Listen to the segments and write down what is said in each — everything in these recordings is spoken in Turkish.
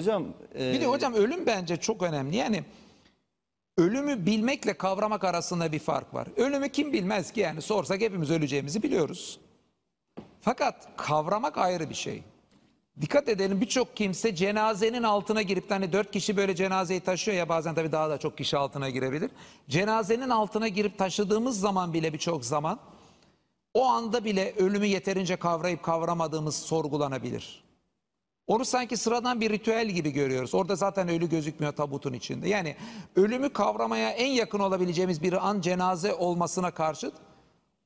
Hocam, e... Bir de e, hocam ölüm bence çok önemli. Yani ölümü bilmekle kavramak arasında bir fark var. Ölümü kim bilmez ki yani sorsak hepimiz öleceğimizi biliyoruz. Fakat kavramak ayrı bir şey. Dikkat edelim birçok kimse cenazenin altına girip hani dört kişi böyle cenazeyi taşıyor ya bazen tabii daha da çok kişi altına girebilir. Cenazenin altına girip taşıdığımız zaman bile birçok zaman o anda bile ölümü yeterince kavrayıp kavramadığımız sorgulanabilir. Onu sanki sıradan bir ritüel gibi görüyoruz. Orada zaten ölü gözükmüyor tabutun içinde. Yani ölümü kavramaya en yakın olabileceğimiz bir an cenaze olmasına karşıt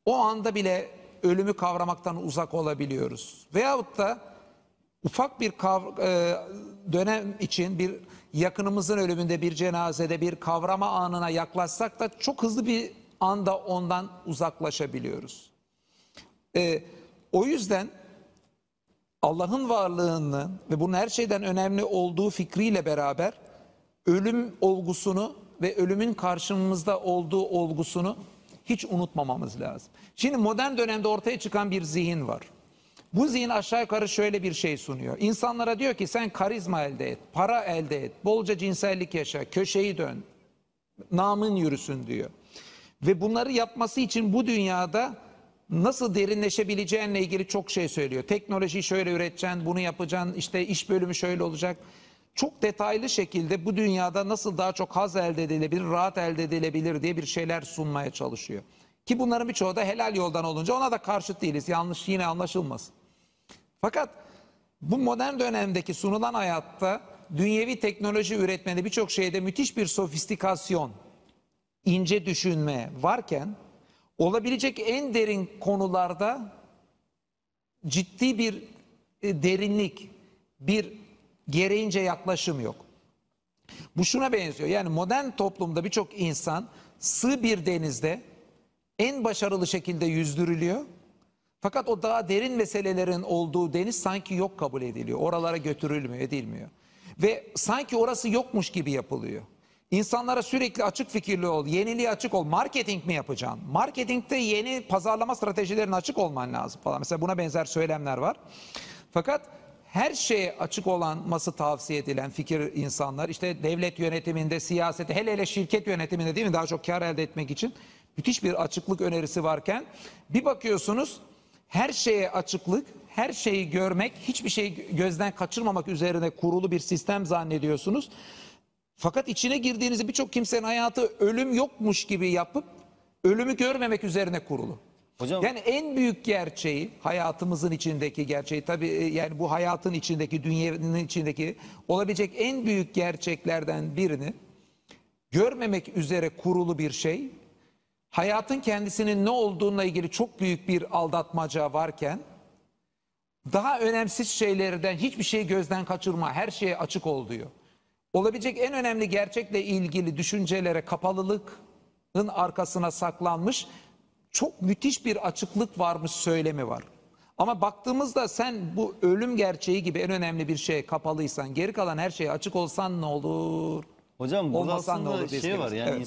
o anda bile ölümü kavramaktan uzak olabiliyoruz. Veyahut da ufak bir e, dönem için bir yakınımızın ölümünde bir cenazede bir kavrama anına yaklaşsak da çok hızlı bir anda ondan uzaklaşabiliyoruz. Ee, o yüzden Allah'ın varlığının ve bunun her şeyden önemli olduğu fikriyle beraber ölüm olgusunu ve ölümün karşımızda olduğu olgusunu hiç unutmamamız lazım. Şimdi modern dönemde ortaya çıkan bir zihin var. Bu zihin aşağı yukarı şöyle bir şey sunuyor. İnsanlara diyor ki sen karizma elde et, para elde et, bolca cinsellik yaşa, köşeyi dön, namın yürüsün diyor. Ve bunları yapması için bu dünyada nasıl derinleşebileceğinle ilgili çok şey söylüyor. Teknolojiyi şöyle üreteceksin, bunu yapacaksın, işte iş bölümü şöyle olacak. Çok detaylı şekilde bu dünyada nasıl daha çok haz elde edilebilir, rahat elde edilebilir diye bir şeyler sunmaya çalışıyor. Ki bunların birçoğu da helal yoldan olunca ona da karşıt değiliz. Yanlış yine anlaşılmasın. Fakat bu modern dönemdeki sunulan hayatta dünyevi teknoloji üretmede birçok şeyde müthiş bir sofistikasyon, ince düşünme varken olabilecek en derin konularda ciddi bir e, derinlik, bir gereğince yaklaşım yok. Bu şuna benziyor. Yani modern toplumda birçok insan sığ bir denizde en başarılı şekilde yüzdürülüyor. Fakat o daha derin meselelerin olduğu deniz sanki yok kabul ediliyor. Oralara götürülmüyor, edilmiyor. Ve sanki orası yokmuş gibi yapılıyor. İnsanlara sürekli açık fikirli ol, yeniliğe açık ol. Marketing mi yapacaksın? Marketingte yeni pazarlama stratejilerine açık olman lazım falan. Mesela buna benzer söylemler var. Fakat her şeye açık olması tavsiye edilen fikir insanlar işte devlet yönetiminde, siyasette, hele hele şirket yönetiminde değil mi daha çok kar elde etmek için müthiş bir açıklık önerisi varken bir bakıyorsunuz her şeye açıklık, her şeyi görmek, hiçbir şeyi gözden kaçırmamak üzerine kurulu bir sistem zannediyorsunuz. Fakat içine girdiğinizde birçok kimsenin hayatı ölüm yokmuş gibi yapıp ölümü görmemek üzerine kurulu. Hocam. Yani en büyük gerçeği hayatımızın içindeki gerçeği tabii e, yani bu hayatın içindeki dünyanın içindeki olabilecek en büyük gerçeklerden birini görmemek üzere kurulu bir şey hayatın kendisinin ne olduğuna ilgili çok büyük bir aldatmaca varken daha önemsiz şeylerden hiçbir şeyi gözden kaçırma her şeye açık ol diyor. Olabilecek en önemli gerçekle ilgili düşüncelere kapalılığın arkasına saklanmış çok müthiş bir açıklık varmış söylemi var. Ama baktığımızda sen bu ölüm gerçeği gibi en önemli bir şeye kapalıysan, geri kalan her şeye açık olsan ne olur? Hocam burada Olmasan aslında olur şey var yani evet.